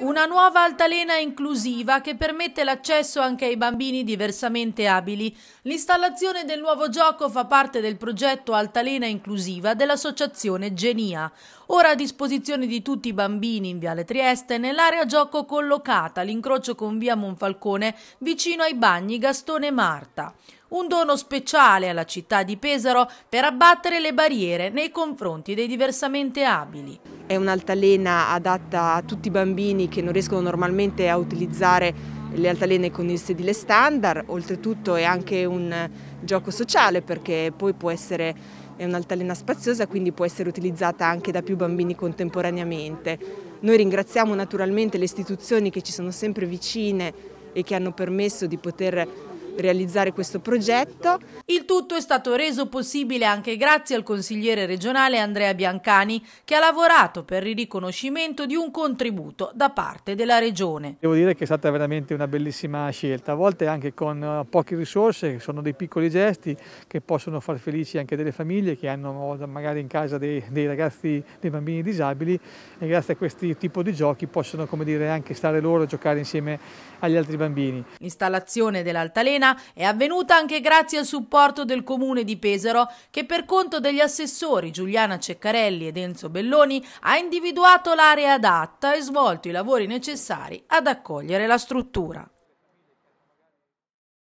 Una nuova altalena inclusiva che permette l'accesso anche ai bambini diversamente abili. L'installazione del nuovo gioco fa parte del progetto Altalena Inclusiva dell'associazione Genia, ora a disposizione di tutti i bambini in Viale Trieste nell'area gioco collocata all'incrocio con Via Monfalcone vicino ai bagni Gastone Marta un dono speciale alla città di Pesaro per abbattere le barriere nei confronti dei diversamente abili è un'altalena adatta a tutti i bambini che non riescono normalmente a utilizzare le altalene con il sedile standard, oltretutto è anche un gioco sociale perché poi può essere è un'altalena spaziosa, quindi può essere utilizzata anche da più bambini contemporaneamente. Noi ringraziamo naturalmente le istituzioni che ci sono sempre vicine e che hanno permesso di poter realizzare questo progetto. Il tutto è stato reso possibile anche grazie al consigliere regionale Andrea Biancani che ha lavorato per il riconoscimento di un contributo da parte della regione. Devo dire che è stata veramente una bellissima scelta, a volte anche con eh, poche risorse, sono dei piccoli gesti che possono far felici anche delle famiglie che hanno eh, magari in casa dei, dei ragazzi, dei bambini disabili e grazie a questi tipo di giochi possono come dire anche stare loro a giocare insieme agli altri bambini. L'installazione dell'altalena Cena è avvenuta anche grazie al supporto del comune di Pesaro che per conto degli assessori Giuliana Ceccarelli ed Enzo Belloni ha individuato l'area adatta e svolto i lavori necessari ad accogliere la struttura.